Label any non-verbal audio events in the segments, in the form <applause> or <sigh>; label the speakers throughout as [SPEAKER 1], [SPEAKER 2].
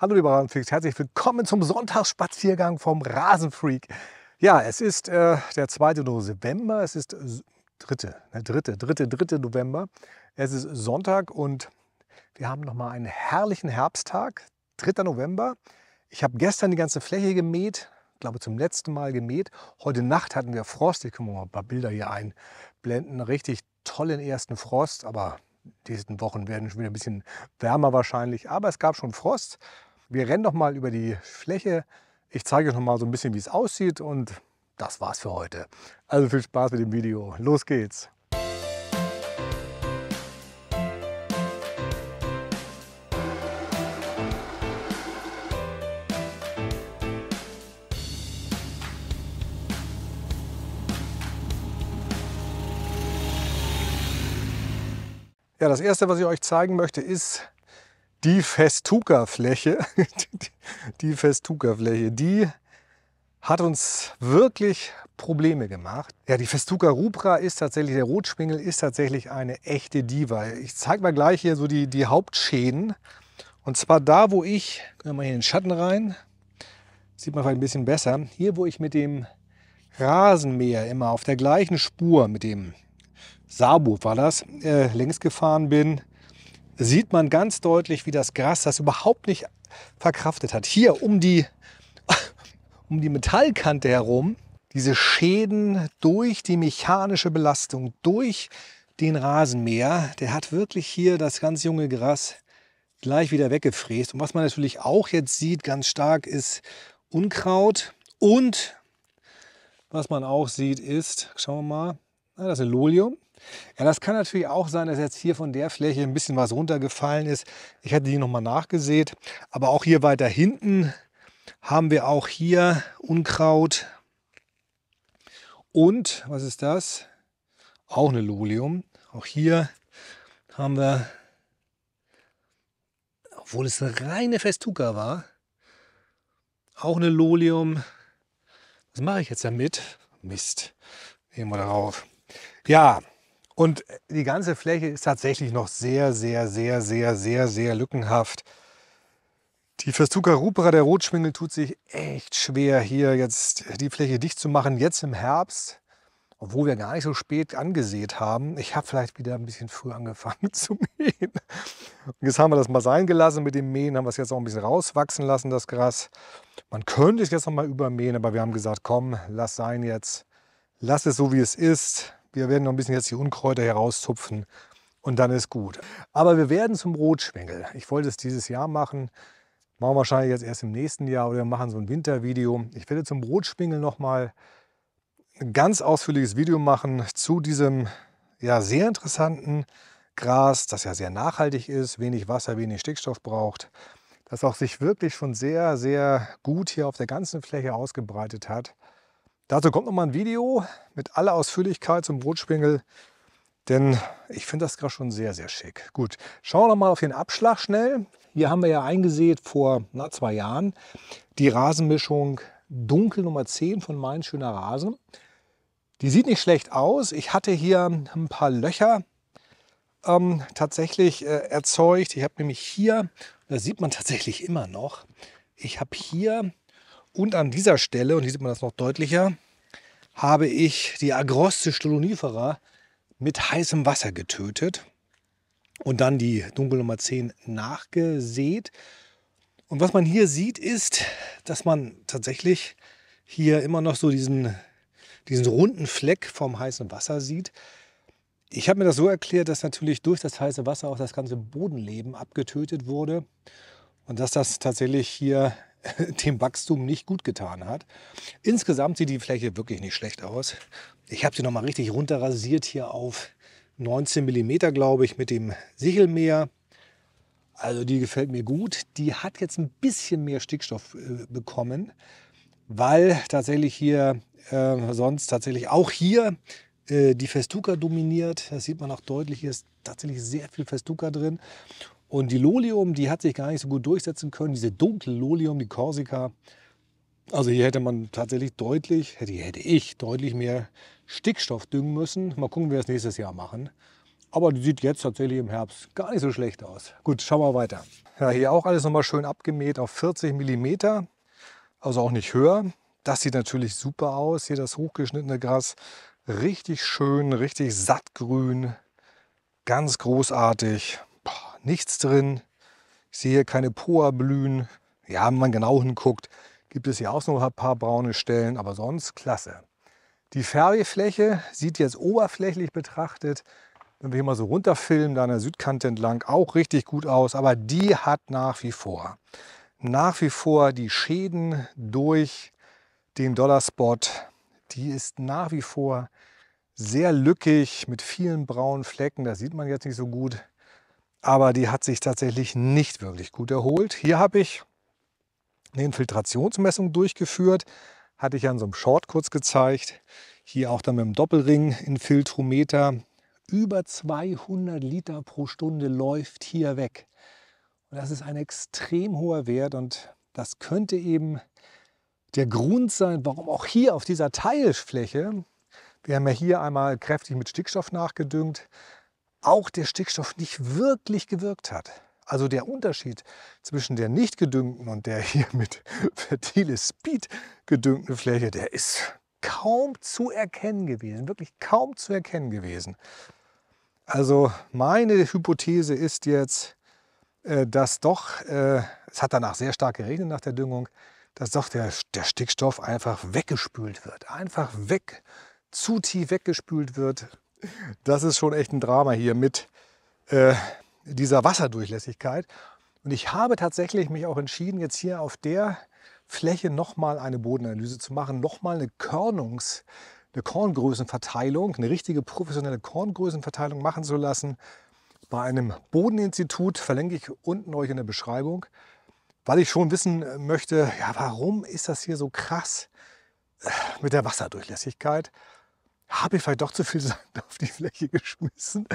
[SPEAKER 1] Hallo liebe Rasenfreaks, herzlich willkommen zum Sonntagsspaziergang vom Rasenfreak. Ja, es ist äh, der 2. November, es ist dritte, 3. Ne, dritte, dritte, November. Es ist Sonntag und wir haben nochmal einen herrlichen Herbsttag, 3. November. Ich habe gestern die ganze Fläche gemäht, glaube zum letzten Mal gemäht. Heute Nacht hatten wir Frost, ich kann mal ein paar Bilder hier einblenden. Richtig tollen ersten Frost, aber die nächsten Wochen werden schon wieder ein bisschen wärmer wahrscheinlich. Aber es gab schon Frost wir rennen noch mal über die Fläche. Ich zeige euch noch mal so ein bisschen, wie es aussieht und das war's für heute. Also viel Spaß mit dem Video. Los geht's! Ja, das erste, was ich euch zeigen möchte, ist die festuka fläche <laughs> die Festuca-Fläche, die hat uns wirklich Probleme gemacht. Ja, die Festuca rubra ist tatsächlich, der Rotspingel ist tatsächlich eine echte Diva. Ich zeige mal gleich hier so die, die Hauptschäden. Und zwar da, wo ich, können wir mal hier in den Schatten rein, sieht man vielleicht ein bisschen besser, hier, wo ich mit dem Rasenmäher immer auf der gleichen Spur, mit dem Sabu war das, äh, längs gefahren bin, sieht man ganz deutlich, wie das Gras das überhaupt nicht verkraftet hat. Hier um die, <laughs> um die Metallkante herum, diese Schäden durch die mechanische Belastung, durch den Rasenmäher, der hat wirklich hier das ganz junge Gras gleich wieder weggefräst. Und was man natürlich auch jetzt sieht, ganz stark, ist Unkraut. Und was man auch sieht, ist, schauen wir mal, das ist Lolium. Ja, das kann natürlich auch sein, dass jetzt hier von der Fläche ein bisschen was runtergefallen ist. Ich hatte die nochmal nachgesät. Aber auch hier weiter hinten haben wir auch hier Unkraut. Und, was ist das? Auch eine Lolium. Auch hier haben wir, obwohl es eine reine Festuca war, auch eine Lolium. Was mache ich jetzt damit? Mist. Nehmen wir darauf. Ja, und äh, die ganze Fläche ist tatsächlich noch sehr, sehr, sehr, sehr, sehr, sehr lückenhaft. Die Festuca rupera, der Rotschwingel, tut sich echt schwer, hier jetzt die Fläche dicht zu machen. Jetzt im Herbst, obwohl wir gar nicht so spät angesät haben. Ich habe vielleicht wieder ein bisschen früh angefangen <laughs> zu mähen. Und jetzt haben wir das mal sein gelassen mit dem Mähen, haben wir es jetzt auch ein bisschen rauswachsen lassen, das Gras. Man könnte es jetzt noch mal übermähen, aber wir haben gesagt, komm, lass sein jetzt. Lass es so, wie es ist wir werden noch ein bisschen jetzt die Unkräuter herauszupfen und dann ist gut. Aber wir werden zum Rotschwengel. Ich wollte es dieses Jahr machen. Machen wir wahrscheinlich jetzt erst im nächsten Jahr oder machen so ein Wintervideo. Ich werde zum Rotschwengel nochmal ein ganz ausführliches Video machen zu diesem ja sehr interessanten Gras, das ja sehr nachhaltig ist, wenig Wasser, wenig Stickstoff braucht, das auch sich wirklich schon sehr, sehr gut hier auf der ganzen Fläche ausgebreitet hat. Dazu kommt nochmal ein Video mit aller Ausführlichkeit zum Brotspingel, denn ich finde das gerade schon sehr, sehr schick. Gut, schauen wir nochmal auf den Abschlag schnell. Hier haben wir ja eingesät vor na, zwei Jahren die Rasenmischung Dunkel Nummer 10 von Mein Schöner Rasen. Die sieht nicht schlecht aus. Ich hatte hier ein paar Löcher ähm, tatsächlich äh, erzeugt. Ich habe nämlich hier, das sieht man tatsächlich immer noch, ich habe hier und an dieser Stelle, und hier sieht man das noch deutlicher, habe ich die Agroste stolonifera mit heißem Wasser getötet und dann die Dunkel Nummer 10 nachgesät. Und was man hier sieht, ist, dass man tatsächlich hier immer noch so diesen, diesen runden Fleck vom heißen Wasser sieht. Ich habe mir das so erklärt, dass natürlich durch das heiße Wasser auch das ganze Bodenleben abgetötet wurde und dass das tatsächlich hier <laughs> dem Wachstum nicht gut getan hat. Insgesamt sieht die Fläche wirklich nicht schlecht aus. Ich habe sie noch mal richtig runterrasiert hier auf 19 mm, glaube ich, mit dem Sichelmäher. Also die gefällt mir gut. Die hat jetzt ein bisschen mehr Stickstoff äh, bekommen, weil tatsächlich hier, äh, sonst tatsächlich auch hier äh, die Festuka dominiert. Das sieht man auch deutlich, hier ist tatsächlich sehr viel Festuka drin. Und die Lolium, die hat sich gar nicht so gut durchsetzen können. Diese dunkle Lolium, die Korsika. Also hier hätte man tatsächlich deutlich, hätte, hätte ich deutlich mehr Stickstoff düngen müssen. Mal gucken, wie wir das nächstes Jahr machen. Aber die sieht jetzt tatsächlich im Herbst gar nicht so schlecht aus. Gut, schauen wir weiter. Ja, hier auch alles nochmal schön abgemäht auf 40 mm. Also auch nicht höher. Das sieht natürlich super aus. Hier das hochgeschnittene Gras. Richtig schön, richtig sattgrün. Ganz großartig nichts drin. Ich sehe keine Poa blühen. Ja, wenn man genau hinguckt, gibt es hier auch noch ein paar braune Stellen, aber sonst klasse. Die Färbefläche sieht jetzt oberflächlich betrachtet, wenn wir hier mal so runterfilmen, da an der Südkante entlang, auch richtig gut aus. Aber die hat nach wie vor, nach wie vor die Schäden durch den Dollarspot. Die ist nach wie vor sehr lückig mit vielen braunen Flecken. Das sieht man jetzt nicht so gut aber die hat sich tatsächlich nicht wirklich gut erholt. Hier habe ich eine Infiltrationsmessung durchgeführt, hatte ich an so einem Short kurz gezeigt. Hier auch dann mit dem Doppelring-Infiltrometer. Über 200 Liter pro Stunde läuft hier weg. Und das ist ein extrem hoher Wert und das könnte eben der Grund sein, warum auch hier auf dieser Teilfläche, wir haben ja hier einmal kräftig mit Stickstoff nachgedüngt, auch der Stickstoff nicht wirklich gewirkt hat. Also der Unterschied zwischen der nicht gedüngten und der hier <laughs> mit fertile Speed gedüngten Fläche, der ist kaum zu erkennen gewesen, wirklich kaum zu erkennen gewesen. Also meine Hypothese ist jetzt, äh, dass doch, äh, es hat danach sehr stark geregnet nach der Düngung, dass doch der, der Stickstoff einfach weggespült wird, einfach weg, zu tief weggespült wird das ist schon echt ein Drama hier mit äh, dieser Wasserdurchlässigkeit. Und ich habe tatsächlich mich auch entschieden, jetzt hier auf der Fläche nochmal eine Bodenanalyse zu machen, nochmal eine Körnungs- eine Korngrößenverteilung, eine richtige professionelle Korngrößenverteilung machen zu lassen. Bei einem Bodeninstitut verlinke ich unten euch in der Beschreibung, weil ich schon wissen äh, möchte, ja, warum ist das hier so krass äh, mit der Wasserdurchlässigkeit? habe ich vielleicht doch zu viel <laughs> Sand auf die Fläche geschmissen.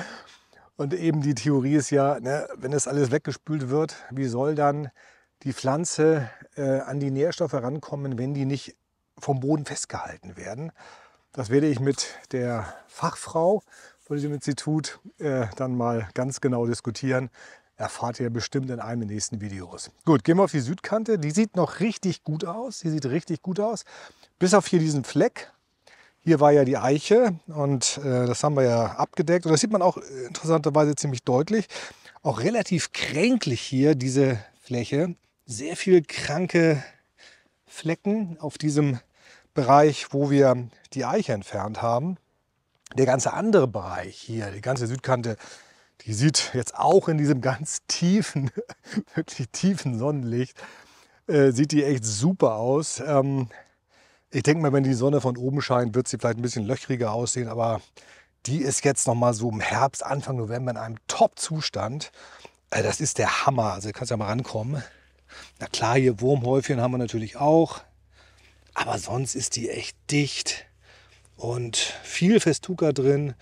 [SPEAKER 1] Und eben die Theorie ist ja, ne, wenn das alles weggespült wird, wie soll dann die Pflanze äh, an die Nährstoffe rankommen, wenn die nicht vom Boden festgehalten werden? Das werde ich mit der Fachfrau von diesem Institut äh, dann mal ganz genau diskutieren. Erfahrt ihr bestimmt in einem der nächsten Videos. Gut, gehen wir auf die Südkante. Die sieht noch richtig gut aus. Die sieht richtig gut aus. Bis auf hier diesen Fleck. Hier war ja die Eiche und äh, das haben wir ja abgedeckt. Und das sieht man auch äh, interessanterweise ziemlich deutlich. Auch relativ kränklich hier diese Fläche. Sehr viel kranke Flecken auf diesem Bereich, wo wir die Eiche entfernt haben. Der ganze andere Bereich hier, die ganze Südkante, die sieht jetzt auch in diesem <laughs> ganz tiefen, wirklich tiefen Sonnenlicht, äh, sieht die echt super aus. Ähm, ich denke mal, wenn die Sonne von oben scheint, wird sie vielleicht ein bisschen löchriger aussehen, aber die ist jetzt noch mal so im Herbst, Anfang November in einem Top-Zustand. Äh, das ist der Hammer. Also kannst ja mal rankommen. Na klar, hier Wurmhäufchen haben wir natürlich auch. Aber sonst ist die echt dicht. Und viel Festuca drin,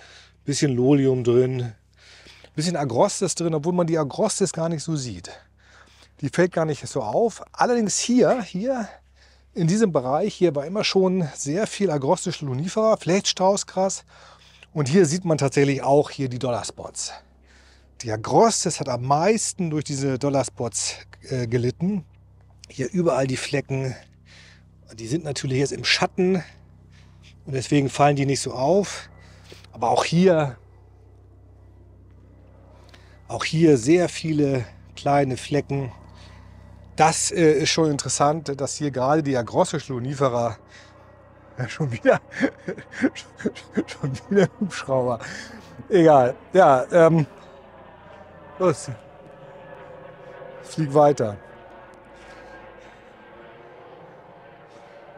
[SPEAKER 1] bisschen Lolium drin, bisschen Agrostis drin, obwohl man die Agrostis gar nicht so sieht. Die fällt gar nicht so auf. Allerdings hier, hier in diesem Bereich hier war immer schon sehr viel agrostische Lunifera, Flechtstraußgras. Und hier sieht man tatsächlich auch hier die Dollarspots. Die Agrostis hat am meisten durch diese Dollarspots äh, gelitten. Hier überall die Flecken. Die sind natürlich jetzt im Schatten und deswegen fallen die nicht so auf. Aber auch hier, auch hier sehr viele kleine Flecken das äh, ist schon interessant, dass hier gerade die Agrossus-Lunifera ja, äh, schon wieder, <laughs> schon wieder Hubschrauber. Egal. Ja, ähm, los. Flieg weiter.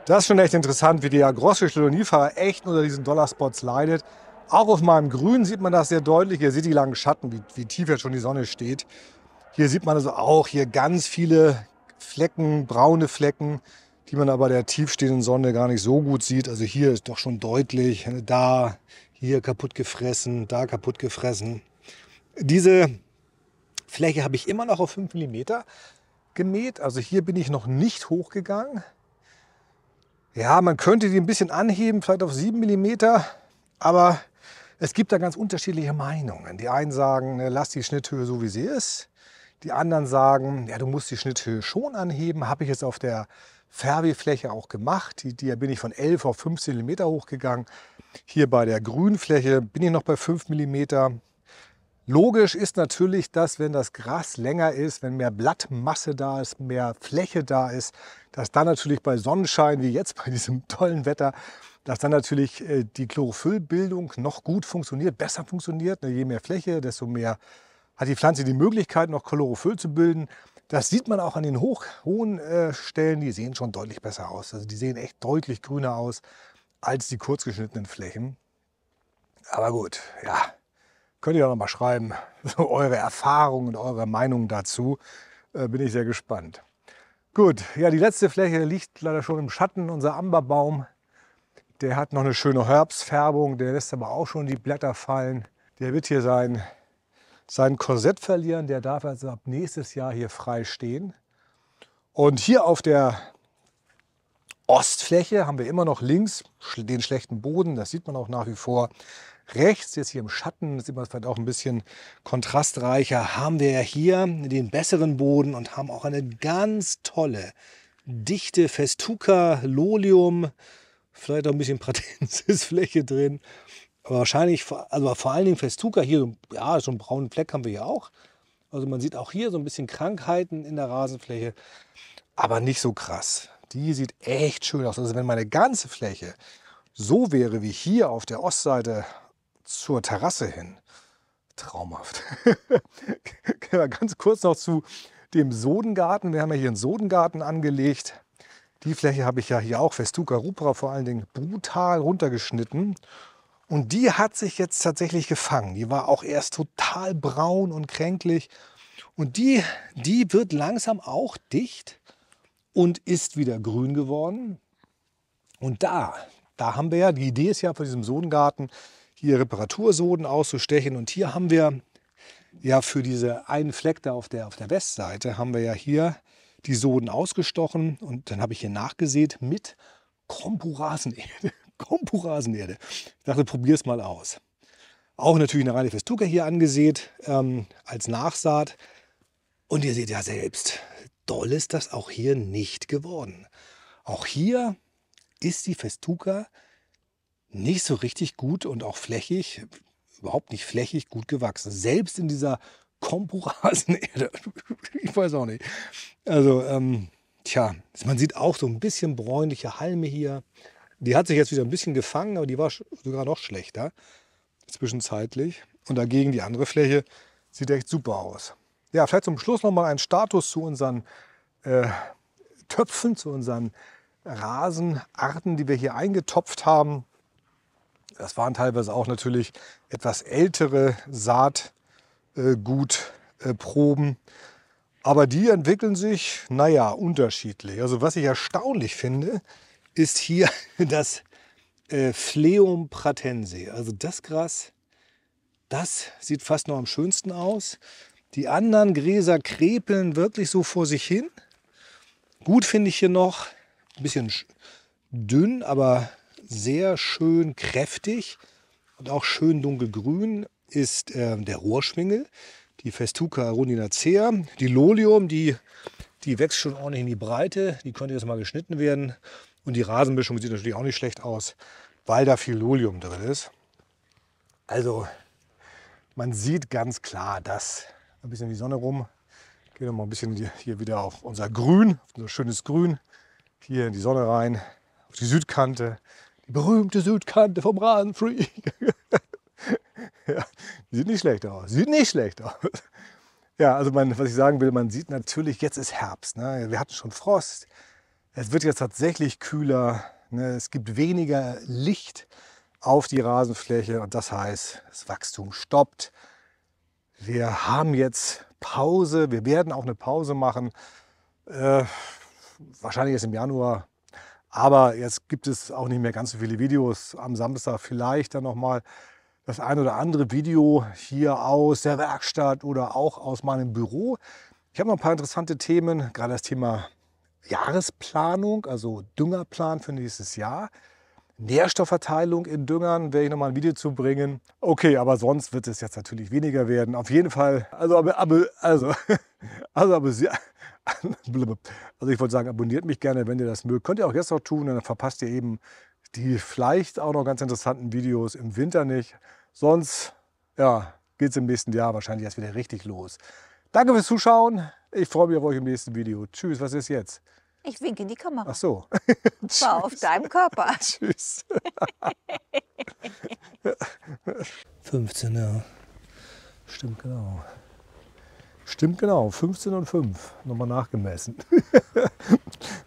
[SPEAKER 1] Das ist schon echt interessant, wie die agrostische Lunifera echt unter diesen Dollarspots leidet. Auch auf meinem Grün sieht man das sehr deutlich. Hier sieht die langen Schatten, wie, wie tief jetzt schon die Sonne steht. Hier sieht man also auch hier ganz viele Flecken, braune Flecken, die man aber der tiefstehenden Sonne gar nicht so gut sieht. Also hier ist doch schon deutlich, ne, da, hier kaputt gefressen, da kaputt gefressen. Diese Fläche habe ich immer noch auf 5 mm gemäht. Also hier bin ich noch nicht hochgegangen. Ja, man könnte die ein bisschen anheben, vielleicht auf 7 mm, aber es gibt da ganz unterschiedliche Meinungen. Die einen sagen, ne, lass die Schnitthöhe so wie sie ist. Die anderen sagen, ja, du musst die Schnitthöhe schon anheben. Habe ich jetzt auf der Färbefläche auch gemacht. Die, die, bin ich von 11 auf 15 mm hochgegangen. Hier bei der Grünfläche bin ich noch bei 5 mm. Logisch ist natürlich, dass wenn das Gras länger ist, wenn mehr Blattmasse da ist, mehr Fläche da ist, dass dann natürlich bei Sonnenschein, wie jetzt bei diesem <laughs> tollen Wetter, dass dann natürlich äh, die Chlorophyllbildung noch gut funktioniert, besser funktioniert. Ne, je mehr Fläche, desto mehr hat die Pflanze die Möglichkeit, noch Chlorophyll zu bilden. Das sieht man auch an den hoch, hohen äh, Stellen, die sehen schon deutlich besser aus. Also die sehen echt deutlich grüner aus als die kurzgeschnittenen Flächen. Aber gut, ja, könnt ihr auch noch mal schreiben, <laughs> so eure Erfahrungen und eure Meinungen dazu. Äh, bin ich sehr gespannt. Gut, ja, die letzte Fläche liegt leider schon im Schatten, unser Amberbaum. Der hat noch eine schöne Herbstfärbung, der lässt aber auch schon die Blätter fallen. Der wird hier sein sein Korsett verlieren. Der darf also ab nächstes Jahr hier frei stehen. Und hier auf der Ostfläche haben wir immer noch links den schlechten Boden. Das sieht man auch nach wie vor. Rechts, jetzt hier im Schatten, das sieht man vielleicht auch ein bisschen kontrastreicher, haben wir ja hier den besseren Boden und haben auch eine ganz tolle, dichte Festuca, Lolium, vielleicht auch ein bisschen Pratensis-Fläche drin. Aber wahrscheinlich, also vor allen Dingen Festuca, hier, ja, so einen braunen Fleck haben wir hier auch. Also man sieht auch hier so ein bisschen Krankheiten in der Rasenfläche, aber nicht so krass. Die sieht echt schön aus. Also wenn meine ganze Fläche so wäre wie hier auf der Ostseite zur Terrasse hin, traumhaft. <laughs> wir ganz kurz noch zu dem Sodengarten. Wir haben ja hier einen Sodengarten angelegt. Die Fläche habe ich ja hier auch, Festuca rupra vor allen Dingen, brutal runtergeschnitten. Und die hat sich jetzt tatsächlich gefangen. Die war auch erst total braun und kränklich. Und die, die wird langsam auch dicht und ist wieder grün geworden. Und da, da haben wir ja, die Idee ist ja von diesem Sodengarten, hier Reparatursoden auszustechen. Und hier haben wir ja für diese einen Fleck da auf der, auf der Westseite, haben wir ja hier die Soden ausgestochen. Und dann habe ich hier nachgesät mit Kompurasenerde kaum pure Ich dachte, probier's mal aus. Auch natürlich eine reine Festuca hier angesät ähm, als Nachsaat. Und ihr seht ja selbst, doll ist das auch hier nicht geworden. Auch hier ist die Festuca nicht so richtig gut und auch flächig, überhaupt nicht flächig gut gewachsen. Selbst in dieser Komporasenerde. <laughs> ich weiß auch nicht. Also, ähm, tja, man sieht auch so ein bisschen bräunliche Halme hier. Die hat sich jetzt wieder ein bisschen gefangen, aber die war sogar noch schlechter zwischenzeitlich. Und dagegen die andere Fläche sieht echt super aus. Ja, vielleicht zum Schluss noch mal ein Status zu unseren äh, Töpfen, zu unseren Rasenarten, die wir hier eingetopft haben. Das waren teilweise auch natürlich etwas ältere Saatgutproben. Äh, aber die entwickeln sich, naja, unterschiedlich. Also was ich erstaunlich finde, ist hier <laughs> das äh, Phleum pratense. Also das Gras, das sieht fast noch am schönsten aus. Die anderen Gräser krepeln wirklich so vor sich hin. Gut finde ich hier noch, ein bisschen dünn, aber sehr schön kräftig und auch schön dunkelgrün ist äh, der Rohrschwingel, die Festuca arundinacea, die Lolium, die, die wächst schon ordentlich in die Breite, die könnte jetzt mal geschnitten werden und die Rasenmischung sieht natürlich auch nicht schlecht aus, weil da viel Lolium drin ist. Also man sieht ganz klar, dass ein bisschen die Sonne rum. Gehen wir mal ein bisschen hier wieder auf unser Grün, auf unser schönes Grün. Hier in die Sonne rein, auf die Südkante. Die berühmte Südkante vom Rasenfreak. <laughs> ja, sieht nicht schlecht aus. Sieht nicht schlecht aus. Ja, also man, was ich sagen will, man sieht natürlich, jetzt ist Herbst. Ne? Wir hatten schon Frost. Es wird jetzt tatsächlich kühler. Ne? Es gibt weniger Licht auf die Rasenfläche und das heißt, das Wachstum stoppt. Wir haben jetzt Pause. Wir werden auch eine Pause machen. Äh, wahrscheinlich erst im Januar. Aber jetzt gibt es auch nicht mehr ganz so viele Videos. Am Samstag vielleicht dann nochmal das ein oder andere Video hier aus der Werkstatt oder auch aus meinem Büro. Ich habe noch ein paar interessante Themen, gerade das Thema Jahresplanung, also Düngerplan für nächstes Jahr. Nährstoffverteilung in Düngern werde ich nochmal ein Video zu bringen. Okay, aber sonst wird es jetzt natürlich weniger werden. Auf jeden Fall, also, aber, also, <laughs> also, aber, <laughs> also ich wollte sagen, abonniert mich gerne, wenn ihr das mögt. Könnt ihr auch jetzt noch tun, dann verpasst ihr eben die vielleicht auch noch ganz interessanten Videos im Winter nicht. Sonst, ja, geht es im nächsten Jahr wahrscheinlich erst wieder richtig los. Danke fürs Zuschauen. Ich freue mich auf euch im nächsten Video. Tschüss, was ist jetzt? Ich winke in die Kamera. Ach so. <laughs> <laughs> War auf deinem Körper. <laughs> Tschüss. 15 ja. Stimmt genau. Stimmt genau, 15 und 5. Nochmal nachgemessen.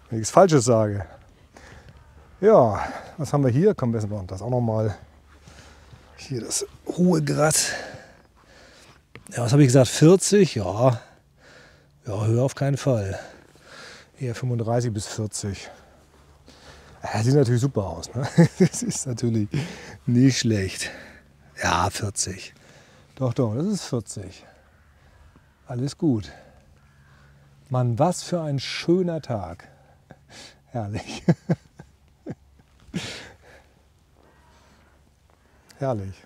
[SPEAKER 1] Wenn ich Falsches sage. Ja, was haben wir hier? Komm, wir das auch nochmal. Hier das hohe Gras ja, was habe ich gesagt, 40? Ja, ja, höher auf keinen Fall. Eher 35 bis 40. Ja, sieht natürlich super aus. Ne? <laughs> Das ist natürlich nicht schlecht. Ja, 40. Doch, doch, das ist 40. Alles gut. Mann, was für ein schöner Tag. <laughs> Herrlich. <laughs> Herrlich.